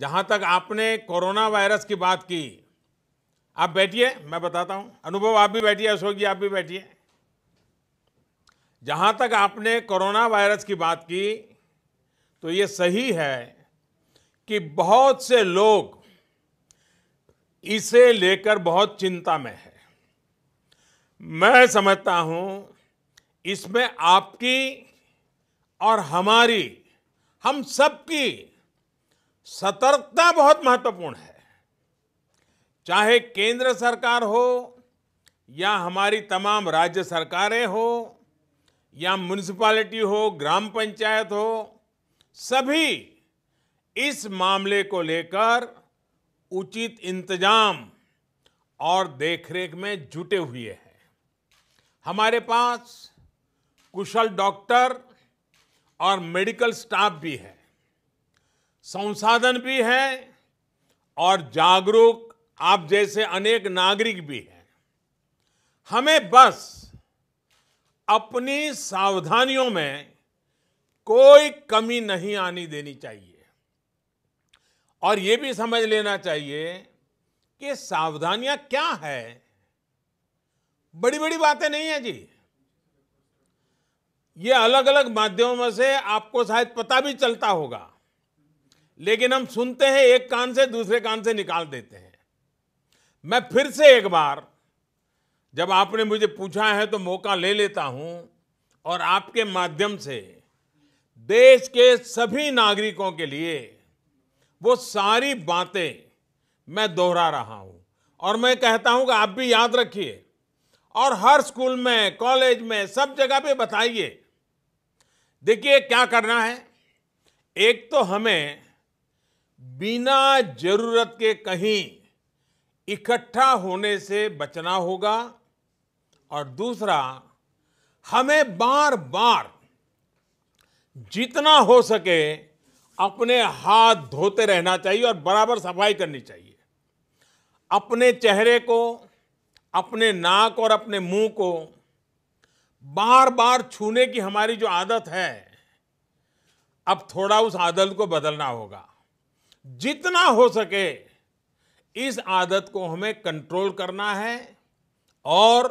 जहां तक आपने कोरोना वायरस की बात की आप बैठिए मैं बताता हूं अनुभव आप भी बैठिए अशोक जी आप भी बैठिए जहां तक आपने कोरोना वायरस की बात की तो ये सही है कि बहुत से लोग इसे लेकर बहुत चिंता में है मैं समझता हूं इसमें आपकी और हमारी हम सबकी सतर्कता बहुत महत्वपूर्ण है चाहे केंद्र सरकार हो या हमारी तमाम राज्य सरकारें हो या म्यूनिसपालिटी हो ग्राम पंचायत हो सभी इस मामले को लेकर उचित इंतजाम और देखरेख में जुटे हुए हैं हमारे पास कुशल डॉक्टर और मेडिकल स्टाफ भी है संसाधन भी है और जागरूक आप जैसे अनेक नागरिक भी हैं हमें बस अपनी सावधानियों में कोई कमी नहीं आनी देनी चाहिए और ये भी समझ लेना चाहिए कि सावधानियां क्या है बड़ी बड़ी बातें नहीं है जी ये अलग अलग माध्यमों से आपको शायद पता भी चलता होगा लेकिन हम सुनते हैं एक कान से दूसरे कान से निकाल देते हैं मैं फिर से एक बार जब आपने मुझे पूछा है तो मौका ले लेता हूं और आपके माध्यम से देश के सभी नागरिकों के लिए वो सारी बातें मैं दोहरा रहा हूं और मैं कहता हूं कि आप भी याद रखिए और हर स्कूल में कॉलेज में सब जगह पे बताइए देखिए क्या करना है एक तो हमें बिना जरूरत के कहीं इकट्ठा होने से बचना होगा और दूसरा हमें बार बार जितना हो सके अपने हाथ धोते रहना चाहिए और बराबर सफाई करनी चाहिए अपने चेहरे को अपने नाक और अपने मुंह को बार बार छूने की हमारी जो आदत है अब थोड़ा उस आदत को बदलना होगा जितना हो सके इस आदत को हमें कंट्रोल करना है और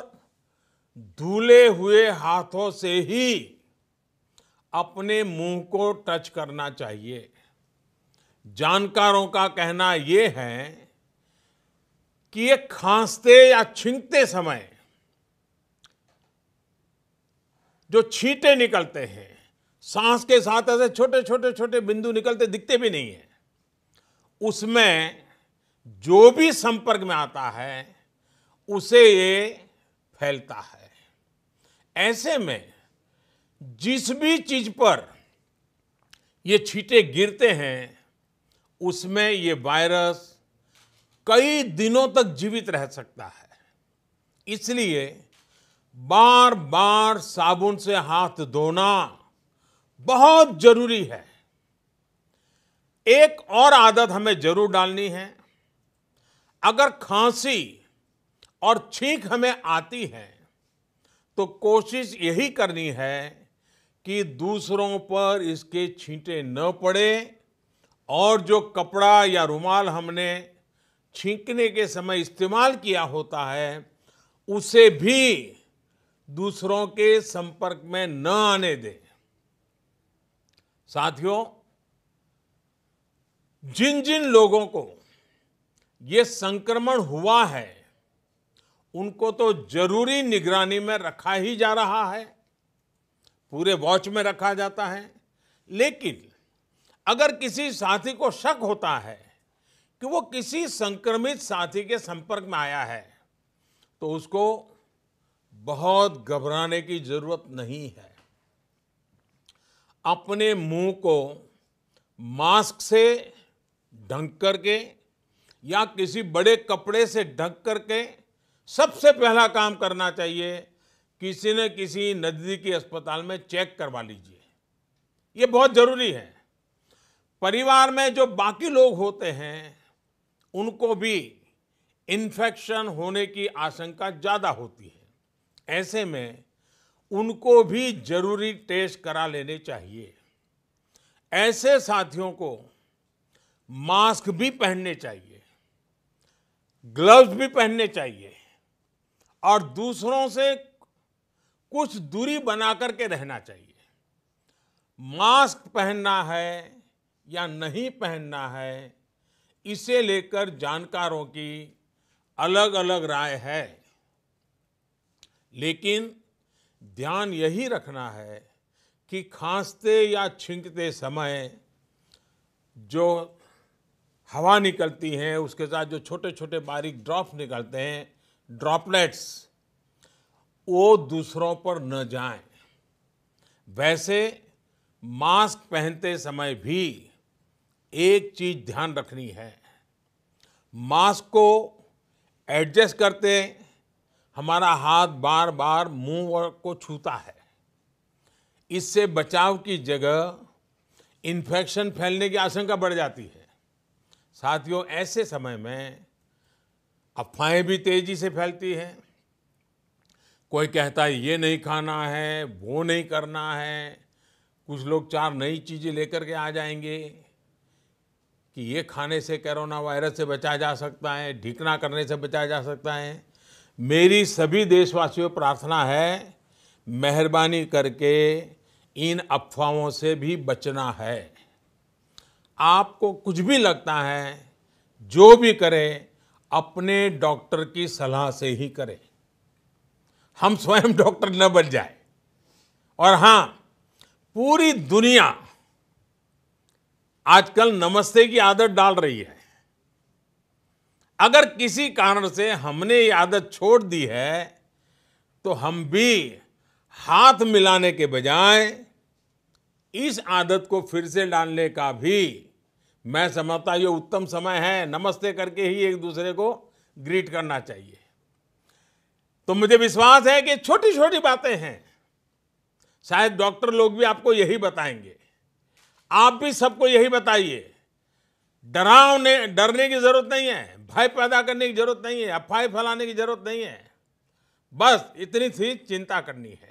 धुले हुए हाथों से ही अपने मुंह को टच करना चाहिए जानकारों का कहना ये है कि ये खांसते या छींकते समय जो छींटे निकलते हैं सांस के साथ ऐसे छोटे छोटे छोटे बिंदु निकलते दिखते भी नहीं है उसमें जो भी संपर्क में आता है उसे ये फैलता है ऐसे में जिस भी चीज पर ये छींटे गिरते हैं उसमें ये वायरस कई दिनों तक जीवित रह सकता है इसलिए बार बार साबुन से हाथ धोना बहुत जरूरी है एक और आदत हमें जरूर डालनी है अगर खांसी और छींक हमें आती है तो कोशिश यही करनी है कि दूसरों पर इसके छींटे न पड़े और जो कपड़ा या रुमाल हमने छींकने के समय इस्तेमाल किया होता है उसे भी दूसरों के संपर्क में न आने दें साथियों जिन जिन लोगों को ये संक्रमण हुआ है उनको तो जरूरी निगरानी में रखा ही जा रहा है पूरे वॉच में रखा जाता है लेकिन अगर किसी साथी को शक होता है कि वो किसी संक्रमित साथी के संपर्क में आया है तो उसको बहुत घबराने की जरूरत नहीं है अपने मुंह को मास्क से ढंक करके या किसी बड़े कपड़े से ढक करके सबसे पहला काम करना चाहिए किसी न किसी नज़दीकी अस्पताल में चेक करवा लीजिए ये बहुत ज़रूरी है परिवार में जो बाकी लोग होते हैं उनको भी इन्फेक्शन होने की आशंका ज़्यादा होती है ऐसे में उनको भी जरूरी टेस्ट करा लेने चाहिए ऐसे साथियों को मास्क भी पहनने चाहिए ग्लव्स भी पहनने चाहिए और दूसरों से कुछ दूरी बना करके रहना चाहिए मास्क पहनना है या नहीं पहनना है इसे लेकर जानकारों की अलग अलग राय है लेकिन ध्यान यही रखना है कि खांसते या छींकते समय जो हवा निकलती है उसके साथ जो छोटे छोटे बारीक ड्रॉप निकलते हैं ड्रॉपलेट्स वो दूसरों पर न जाएं। वैसे मास्क पहनते समय भी एक चीज ध्यान रखनी है मास्क को एडजस्ट करते हमारा हाथ बार बार मुंह को छूता है इससे बचाव की जगह इन्फेक्शन फैलने की आशंका बढ़ जाती है साथियों ऐसे समय में अफवाहें भी तेजी से फैलती हैं कोई कहता है ये नहीं खाना है वो नहीं करना है कुछ लोग चार नई चीज़ें लेकर के आ जाएंगे कि ये खाने से कोरोना वायरस से बचा जा सकता है ढीकना करने से बचा जा सकता है मेरी सभी देशवासियों प्रार्थना है मेहरबानी करके इन अफवाहों से भी बचना है आपको कुछ भी लगता है जो भी करें अपने डॉक्टर की सलाह से ही करें हम स्वयं डॉक्टर न बन जाए और हां पूरी दुनिया आजकल नमस्ते की आदत डाल रही है अगर किसी कारण से हमने ये आदत छोड़ दी है तो हम भी हाथ मिलाने के बजाय इस आदत को फिर से डालने का भी मैं समझता ये उत्तम समय है नमस्ते करके ही एक दूसरे को ग्रीट करना चाहिए तो मुझे विश्वास है कि छोटी छोटी बातें हैं शायद डॉक्टर लोग भी आपको यही बताएंगे आप भी सबको यही बताइए डरावने डरने की जरूरत नहीं है भय पैदा करने की जरूरत नहीं है अफवाह फैलाने की जरूरत नहीं है बस इतनी सी चिंता करनी है